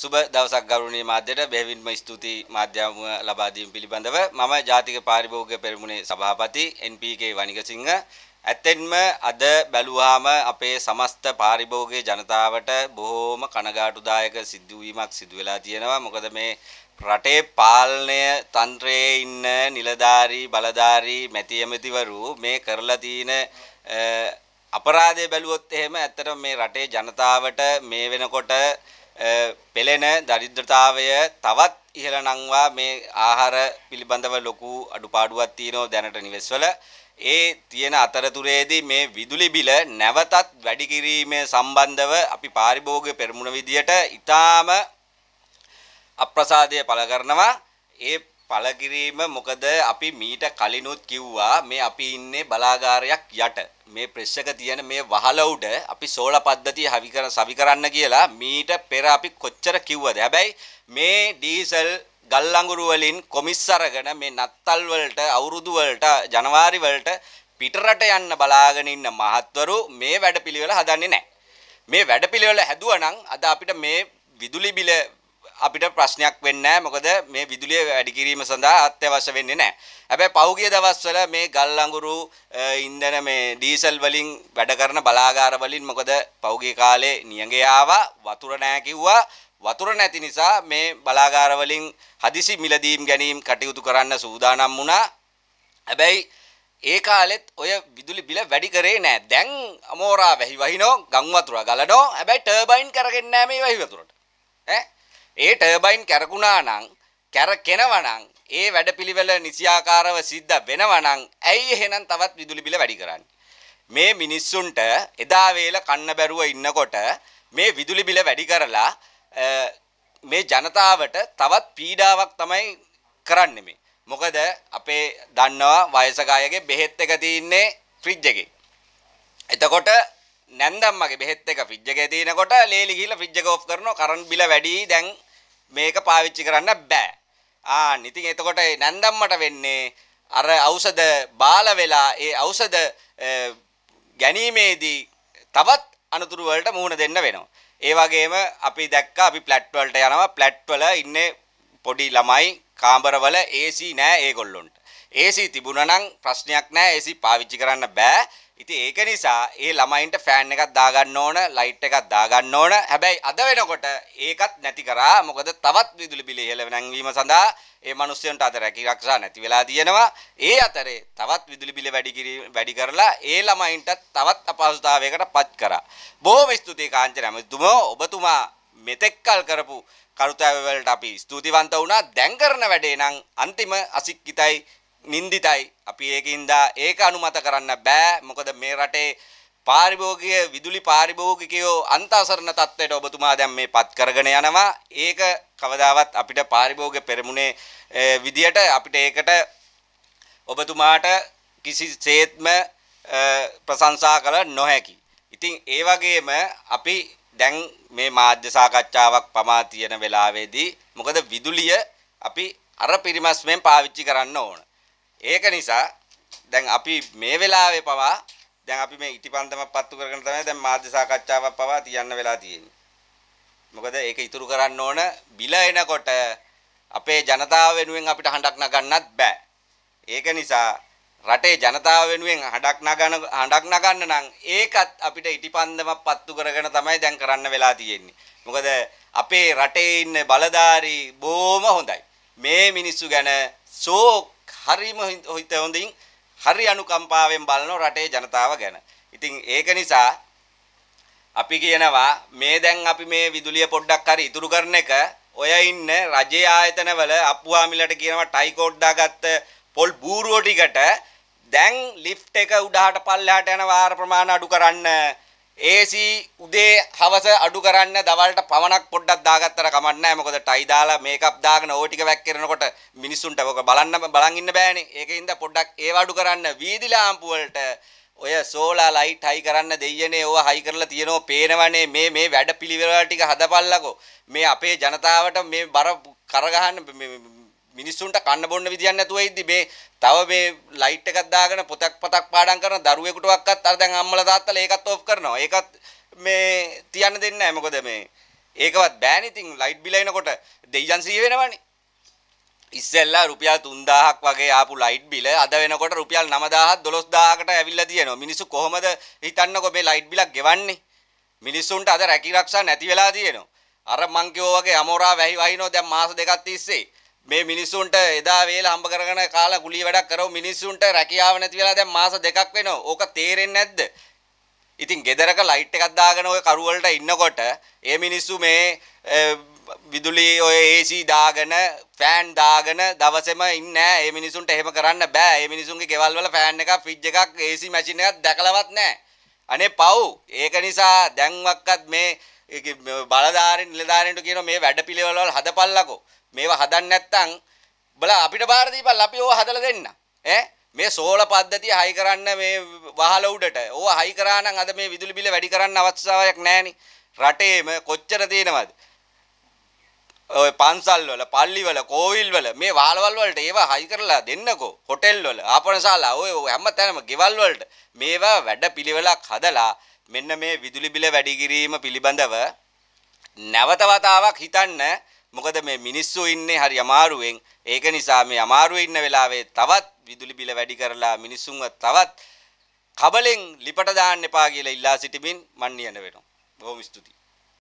සුබ දවසක් ගෞරවනීය මාධ්‍යයට බෙහෙවින්ම ස්තුති මාධ්‍යම ලබා දීම පිළිබඳව මම ජාතික පාරිභෝගික පෙරමුණේ සභාපති NPK වණිගසිංහ ඇත්තෙන්ම අද බැලුවාම අපේ සමස්ත පාරිභෝගික ජනතාවට බොහෝම කනගාටුදායක සිදුවීමක් සිදු වෙලා තියෙනවා මොකද මේ රටේ පාලනය තන්ත්‍රයේ ඉන්න නිලධාරී බලධාරී මැති ඇමතිවරු මේ කරලා තියෙන අපරාධය බැලුවොත් එහෙම ඇත්තටම මේ රටේ ජනතාවට මේ වෙනකොට පෙළෙන දරිද්‍රතාවය තවත් ඉහළ නංවා මේ ආහාර පිළිබඳව ලොකු අඩුපාඩුවක් තියෙනවා දැනට නිවෙස්වල. ඒ තියෙන අතරතුරේදී මේ විදුලි බිල නැවතත් වැඩි කිරීමේ සම්බන්ධව අපි පාරිභෝගික පෙරමුණ විදියට ඊටාම අප්‍රසාදය පළ කරනවා. ඒ පළකිරීම මොකද අපි මීට කලිනුත් කිව්වා මේ අපි ඉන්නේ බලාගාරයක් යට මේ ප්‍රෙස් එක තියෙන මේ වහල උඩ අපි සෝලා පද්ධතිය හවි කර සවි කරන්න කියලා මීට පෙර අපි කොච්චර කිව්වද හැබැයි මේ ඩීසල් ගල් අඟුරු වලින් කොමිස් අරගෙන මේ නත්තල් වලට අවුරුදු වලට ජනවාරි වලට පිටරට යන්න බලාගෙන ඉන්න මහත්වරු මේ වැඩපිළිවෙල හදන්නේ නැහැ මේ වැඩපිළිවෙල හැදුවනම් අද අපිට මේ විදුලි බිල අපිට ප්‍රශ්නයක් වෙන්නේ මොකද මේ විදුලිය වැඩි කිරීම සඳහා අත්‍යවශ්‍ය වෙන්නේ නැහැ. හැබැයි පහුගිය දවස්වල මේ ගල් අඟුරු ඉන්ධන මේ ඩීසල් වලින් වැඩ කරන බලාගාර වලින් මොකද පහුගිය කාලේ නියඟය ආවා වතුර නැහැ කිව්වා වතුර නැති නිසා මේ බලාගාර වලින් හදිසි මිලදීම් ගැනීම කටයුතු කරන්න සූදානම් වුණා. හැබැයි ඒ කාලෙත් ඔය විදුලි බිල වැඩි කරේ නෑ. දැන් අමෝරා වැහි වහිනෝ ගම් වතුර ගලනෝ. හැබැයි ටර්බයින් කරගෙන්නේ නෑ මේ වැහි වතුරට. ඈ ඒ ටර්බයින් කැරකුණා නම් කැරකෙනවා නම් ඒ වැඩපිළිවෙල නිසියාකාරව සිද්ධ වෙනවා නම් ඇයි එහෙනම් තවත් විදුලි බිල වැඩි කරන්නේ? මේ මිනිස්සුන්ට එදා වේල කන්න බැරුව ඉන්නකොට මේ විදුලි බිල වැඩි කරලා මේ ජනතාවට තවත් පීඩාවක් තමයි කරන්නේ මේ. මොකද අපේ දන්නවා වයසක අයගේ බෙහෙත් එක තියෙන්නේ ෆ්‍රිජ් එකේ. එතකොට නැන්දම්මගේ බෙහෙත් එක ෆ්‍රිජ් එකේ තියෙනකොට ලේලි ගිහලා ෆ්‍රිජ් එක ඕෆ් කරනවා කරන්ට් බිල වැඩි දැන් මේක පාවිච්චි කරන්න බෑ. ආ ඉතින් එතකොට නැන්දම්මට වෙන්නේ අර ඖෂධ බාල වෙලා ඒ ඖෂධ ගැනීමේදී තවත් අනතුරු වලට මුහුණ දෙන්න වෙනවා. ඒ වගේම අපි දැක්කා අපි ෆ්ලැට් වලට යනවා ෆ්ලැට් වල ඉන්නේ පොඩි ළමයි කාමරවල AC නෑ ඒගොල්ලොන්ට. ඒසි තිබුණනම් ප්‍රශ්නයක් නෑ ඒසි පාවිච්චි කරන්න බෑ. ඉතින් ඒක නිසා ඒ ළමයින්ට ෆෑන් එකක් දාගන්න ඕන, ලයිට් එකක් දාගන්න ඕන. හැබැයි අද වෙනකොට ඒකත් නැති කරා. මොකද තවත් විදුලි බිල ඉහළ නැංවීම සඳහා ඒ මිනිස්සුන්ට අද රැකිරක්ෂා නැති වෙලා තියෙනවා. ඒ අතරේ තවත් විදුලි බිල වැඩි වැඩි කරලා ඒ ළමයින්ට තවත් අපහසුතාවයකට පත් කරා. බොහොම ස්තුතියි කාංචන ඇමතුමෝ ඔබතුමා මෙතෙක්කල් කරපු කරුතැවවලට අපි ස්තුතිවන්ත වුණා. දැන් කරන වැඩේ නම් අන්තිම අසික්කිතයි නින්දිතයි. අපි ඒකින්දා ඒක අනුමත කරන්න බෑ. මොකද මේ රටේ පාරිභෝගික විදුලි පාරිභෝගිකයෝ අන්තසරණ තත්ත්වයට ඔබතුමා දැන් මේ පත් කරගෙන යනවා. ඒක කවදාවත් අපිට පාරිභෝගික පෙරමුණේ විදියට අපිට ඒකට ඔබතුමාට කිසිසේත්ම ප්‍රශංසා කළ නොහැකි. ඉතින් ඒ වගේම අපි දැන් මේ මාධ්‍ය සාකච්ඡාවක් පමා තියෙන වෙලාවේදී මොකද විදුලිය අපි අර පිරිමස්මෙන් පාවිච්චි කරන්න ඕන. ඒක නිසා දැන් අපි මේ වෙලාවේ පවා දැන් අපි මේ ඉටිපන්දමක් පත්තු කරගෙන තමයි දැන් මාධ්‍ය සාකච්ඡාවක් පවා තියන්න වෙලා තියෙන්නේ. මොකද ඒක ඉතුරු කරන්න ඕන බිල එනකොට අපේ ජනතාව වෙනුවෙන් අපිට හඬක් නගන්නත් බෑ. ඒක නිසා රටේ ජනතාව වෙනුවෙන් හඬක් නගන හඬක් නගන්න නම් ඒකත් අපිට ඉටිපන්දමක් පත්තු කරගෙන තමයි දැන් කරන්න වෙලා තියෙන්නේ. මොකද අපේ රටේ ඉන්න බලධාරී බොහොම හොඳයි. මේ මිනිස්සු ගැන සෝ හරිම හිත හොඳින් හරි අනුකම්පාවෙන් බලන රටේ ජනතාව ගැන. ඉතින් ඒක නිසා අපි කියනවා මේ දැන් අපි මේ විදුලිය පොඩ්ඩක් හරි ඉතුරු කරන එක ඔය ඉන්න රජයේ ආයතනවල අප්පුවාමිලට කියනවා ටයි කෝඩ් දාගත්ත පොල් බූරුව ටිකට දැන් ලිෆ්ට් එක උඩහට පල්ලෙහාට යන වාර ප්‍රමාණය අඩු කරන්න AC උදේ හවස අඩු කරන්න දවල්ට පවණක් පොඩ්ඩක් දාගත්තට කමක් නැහැ මොකද ටයි දාලා මේකප් දාගෙන ඕ ටික වැක්කිරනකොට මිනිස්සුන්ට ඔක බලන්න බලන් ඉන්න බෑනේ ඒකින්ද පොඩ්ඩක් ඒව අඩු කරන්න වීදි ලාම්පු වලට ඔය සෝලා ලයිට් හයි කරන්න දෙයනේ ඕවා හයි කරලා තියෙනවා පේනවනේ මේ මේ වැඩ පිළිවෙල ටික හදපල්ලකෝ මේ අපේ ජනතාවට මේ බර කරගහන්න මිනිස්සුන්ට කන්න බොන්න විදියක් නැතුව ඉද්දි මේ තව මේ ලයිට් එකක් දාගෙන පොතක් පතක් පාඩම් කරන දරුවෙකුට වක්වත් අර දැන් අම්මලා තාත්තලා ඒකත් ඕෆ් කරනවා. ඒකත් මේ තියන්න දෙන්නේ නැහැ මොකද මේ ඒකවත් බෑනේ ඉතින් ලයිට් බිල එනකොට දෙයියන් සිය වෙනවනේ. ඉස්සෙල්ලා රුපියල් 3000ක් වගේ ආපු ලයිට් බිල අද වෙනකොට රුපියල් 9000 12000කට ඇවිල්ලා තියෙනවා. මිනිස්සු කොහොමද හිතන්නකෝ මේ ලයිට් බිලක් ගෙවන්නේ? මිනිස්සුන්ට අද රැකී ආරක්ෂා නැති වෙලා තියෙනවා. අර මං කිව්වා වගේ අමෝරා වැහි වහිනවා දැන් මාස දෙකක් තිස්සේ. මේ මිනිස්සුන්ට එදා වේල හම්බ කරගෙන කාලා කුලී වැඩක් කරව මිනිස්සුන්ට රැකියාව නැති වෙලා දැන් මාස දෙකක් වෙනවා. ඕක තේරෙන්නේ නැද්ද? ඉතින් ගෙදරක ලයිට් එකක් දාගෙන ওই කරු වලට ඉන්නකොට ඒ මිනිස්සු මේ විදුලි ඔය AC දාගෙන ෆෑන් දාගෙන දවසෙම ඉන්නේ නැහැ. ඒ මිනිස්සුන්ට එහෙම කරන්න බෑ. ඒ මිනිස්සුන්ගේ ගෙවල් වල ෆෑන් එකක්, ෆ්‍රිජ් එකක්, AC මැෂින් එකක් දැකලවත් නැහැ. අනේ පව්. ඒක නිසා දැන්වත්වත් මේ බලධාරීන් නිලධාරීන්ට කියන මේ වැඩ පිළිවෙල වල හදපල්ලකෝ. මේවා හදන්න නැත්තම් බලා අපිට බාර දීපල් අපි ඕවා හදලා දෙන්න. ඈ මේ සෝල පද්ධතිය හයි කරන්න මේ වහල උඩට. ඕවා හයි කරා නම් අද මේ විදුලි බිල වැඩි කරන්න අවශ්‍යතාවයක් නැහෙනි. රටේම කොච්චර තියෙනවද? ඔය පන්සල් වල පල්ලි වල කෝවිල් වල මේ වාලවල් වලට ඒවා හයි කරලා දෙන්නකෝ හොටෙල් වල ආපනශාලා ඔය හැමතැනම ගෙවල් වලට මේවා වැඩ පිළිවෙලක් හදලා මෙන්න මේ විදුලි බිල වැඩි කිරීම පිළිබඳව නැවත වතාවක් හිතන්න මොකද මේ මිනිස්සු ඉන්නේ හරි අමාරුවෙන් ඒක නිසා මේ අමාරුවේ ඉන්න වෙලාවේ තවත් විදුලි බිල වැඩි කරලා මිනිස්සුන්ව තවත් කබලෙන් ලිපට දාන්න එපා කියලා ඉල්ලා සිටිමින් මන් නියන වෙනවා. බොහොම ස්තුතියි.